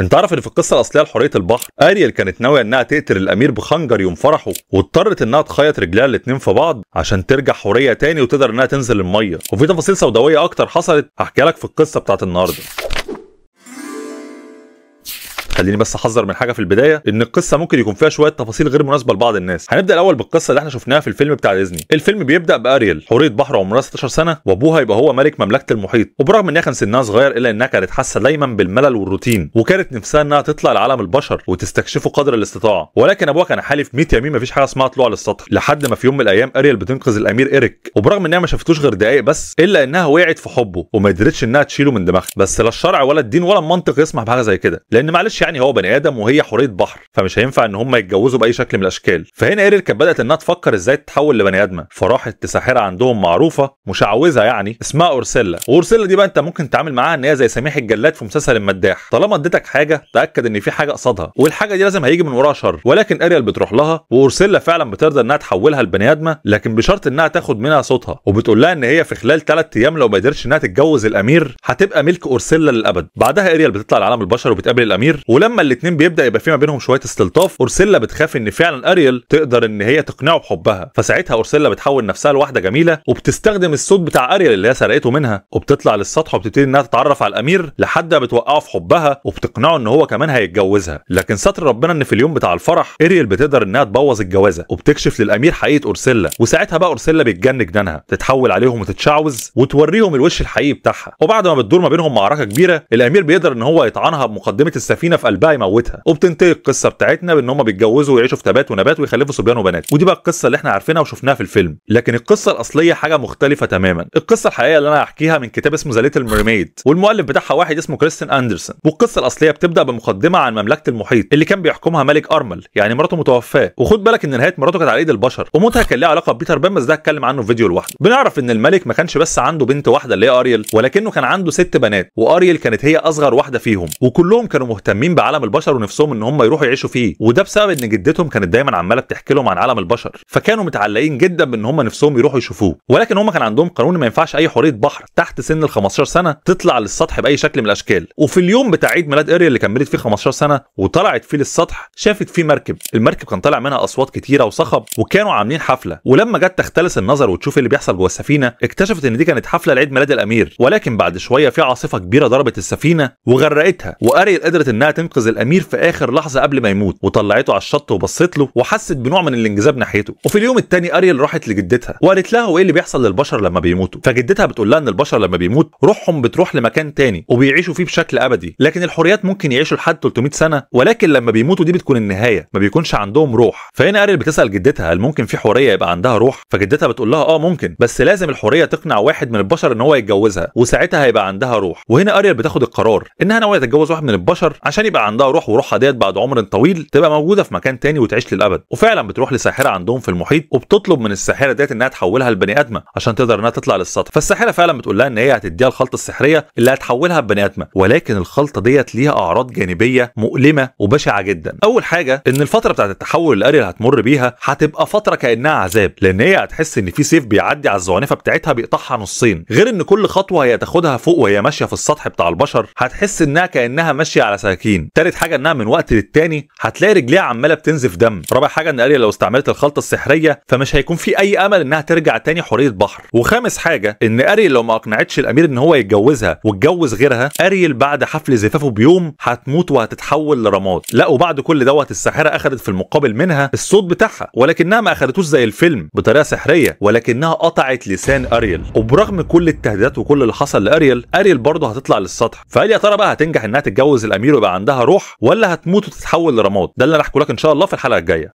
انت عارف ان في القصه الاصليه لحريه البحر اريل كانت ناويه انها تقتل الامير بخنجر يوم فرحه واضطرت انها تخيط رجلها الاتنين في بعض عشان ترجع حوريه تاني وتقدر انها تنزل الميه وفي تفاصيل سوداويه اكتر حصلت هحكيها لك في القصه بتاعت النهارده خليني بس احذر من حاجه في البدايه ان القصه ممكن يكون فيها شويه تفاصيل غير مناسبه لبعض الناس هنبدا الاول بالقصه اللي احنا شفناها في الفيلم بتاع ديزني الفيلم بيبدا باريل حوريه بحر عمرها 16 سنه وابوها يبقى هو ملك مملكه المحيط وبرغم انها كان سنها صغير الا انها كانت حاسه دايما بالملل والروتين وكانت نفسها انها تطلع لعالم البشر وتستكشفه قدر الاستطاعه ولكن ابوها كان حالف 100 يمين مفيش حاجه اسمها طلوع للسطح لحد ما في يوم من الايام اريل بتنقذ الامير ايريك وبرغم انها ما شافتوش غير دقائق بس الا انها وقعت في حبه وما قدرتش انها تشيله من دماغها بس لا الشرع ولا الدين ولا المنطق يسمح بحاجه زي كده لان معلش يعني يعني هو بني ادم وهي حوريه بحر فمش هينفع ان هم يتجوزوا باي شكل من الاشكال فهنا ايريل كانت بدات انها تفكر ازاي تتحول لبني ادمه فراحت لساحره عندهم معروفه مشعوذه يعني اسمها اورسيلا اورسيلا دي بقى انت ممكن تتعامل معاها ان هي زي سميح الجلاد في مسلسل المداح طالما اديتك حاجه تاكد ان في حاجه قصادها والحاجه دي لازم هيجي من وراها شر ولكن اريال بتروح لها واورسيلا فعلا بترضى انها تحولها لبني ادمه لكن بشرط انها تاخد منها صوتها وبتقول لها ان هي في خلال 3 ايام لو ما قدرتش انها تتجوز الامير هتبقى ملك اورسيلا للابد بعدها اريال بتطلع لعالم البشر وبتقابل الامير ولما الاثنين بيبدا يبقى في ما بينهم شويه استلطاف اورسيلا بتخاف ان فعلا اريل تقدر ان هي تقنعه بحبها فساعتها اورسيلا بتحول نفسها لواحده جميله وبتستخدم الصوت بتاع اريل اللي هي سرقته منها وبتطلع للسطح وبتبتدي انها تتعرف على الامير لحد ما بتوقعه في حبها وبتقنعه ان هو كمان هيتجوزها لكن ستر ربنا ان في اليوم بتاع الفرح اريل بتقدر انها تبوظ الجوازه وبتكشف للامير حقيقه اورسيلا وساعتها بقى اورسيلا بتجن جنانها تتحول عليهم وتتشعوذ وتوريهم الوش الحقيقي بتاعها وبعد ما بتدور ما بينهم معركه كبيره الامير بيقدر ان هو يطعنها بمقدمه السفينه في قلبها يموتها وبتنتهي القصه بتاعتنا بان هم بيتجوزوا ويعيشوا في تبات ونبات ويخلفوا صبيان وبنات ودي بقى القصه اللي احنا عارفينها وشفناها في الفيلم لكن القصه الاصليه حاجه مختلفه تماما القصه الحقيقيه اللي انا هحكيها من كتاب اسمه ذا ليتل ميرميد والمؤلف بتاعها واحد اسمه كريستين اندرسون والقصه الاصليه بتبدا بمقدمه عن مملكه المحيط اللي كان بيحكمها ملك ارمل يعني مراته متوفاه وخد بالك ان نهايه مراته كانت على ايد البشر وموتها كان ليها علاقه ببيتر بان بس ده هتكلم عنه في فيديو لوحده بنعرف ان الملك ما كانش بس عنده بنت واحده اللي هي اريل ولكنه كان عنده ست بنات واريل كانت هي اصغر واحده فيهم وكلهم كانوا مهتمين مهتمين بعالم البشر ونفسهم ان هم يروحوا يعيشوا فيه وده بسبب ان جدتهم كانت دايما عماله بتحكي لهم عن عالم البشر فكانوا متعلقين جدا بان هم نفسهم يروحوا يشوفوه ولكن هم كان عندهم قانون ما ينفعش اي حوريه بحر تحت سن ال 15 سنه تطلع للسطح باي شكل من الاشكال وفي اليوم بتاع عيد ميلاد اريا اللي كملت فيه 15 سنه وطلعت فيه للسطح شافت فيه مركب المركب كان طالع منها اصوات كتيره وصخب وكانوا عاملين حفله ولما جت تختلس النظر وتشوف اللي بيحصل جوه السفينه اكتشفت ان دي كانت حفله لعيد ميلاد الامير ولكن بعد شويه في عاصفه كبيره ضربت السفينه وغرقتها واريا قدرت انها هتنقذ الامير في اخر لحظه قبل ما يموت وطلعته على الشط وبصت له وحست بنوع من الانجذاب ناحيته وفي اليوم الثاني اريل راحت لجدتها وقالت لها وايه اللي بيحصل للبشر لما بيموتوا فجدتها بتقول لها ان البشر لما بيموت روحهم بتروح لمكان تاني وبيعيشوا فيه بشكل ابدي لكن الحريات ممكن يعيشوا لحد 300 سنه ولكن لما بيموتوا دي بتكون النهايه ما بيكونش عندهم روح فهنا اريل بتسال جدتها هل ممكن في حوريه يبقى عندها روح فجدتها بتقول لها اه ممكن بس لازم الحوريه تقنع واحد من البشر ان هو يتجوزها وساعتها هيبقى عندها روح وهنا اريل بتاخد القرار انها ناويه تتجوز واحد من البشر عشان تاني بقى عندها روح وروحها ديت بعد عمر طويل تبقى موجوده في مكان تاني وتعيش للابد وفعلا بتروح لساحره عندهم في المحيط وبتطلب من الساحره ديت انها تحولها لبني ادمه عشان تقدر انها تطلع للسطح فالساحره فعلا بتقول لها ان هي هتديها الخلطه السحريه اللي هتحولها لبني ادمه ولكن الخلطه ديت ليها اعراض جانبيه مؤلمه وبشعه جدا اول حاجه ان الفتره بتاعه التحول الاري اللي هتمر بيها هتبقى فتره كانها عذاب لان هي هتحس ان في سيف بيعدي على الزوانفه بتاعتها بيقطعها نصين غير ان كل خطوه هي تاخدها فوق وهي ماشيه في السطح بتاع البشر هتحس انها كانها ماشيه على سكين الدين تالت حاجه انها من وقت للتاني هتلاقي رجليها عماله بتنزف دم رابع حاجه ان اريا لو استعملت الخلطه السحريه فمش هيكون في اي امل انها ترجع تاني حوريه بحر وخامس حاجه ان اريل لو ما اقنعتش الامير ان هو يتجوزها واتجوز غيرها اريل بعد حفل زفافه بيوم هتموت وهتتحول لرماد لا وبعد كل دوت الساحره اخذت في المقابل منها الصوت بتاعها ولكنها ما اخذتوش زي الفيلم بطريقه سحريه ولكنها قطعت لسان اريل وبرغم كل التهديدات وكل اللي حصل لاريل اريل برضه هتطلع للسطح فهل يا ترى بقى هتنجح انها تتجوز الامير ويبقى عندها عندها روح ولا هتموت وتتحول لرماد ده اللي انا لك ان شاء الله في الحلقه الجايه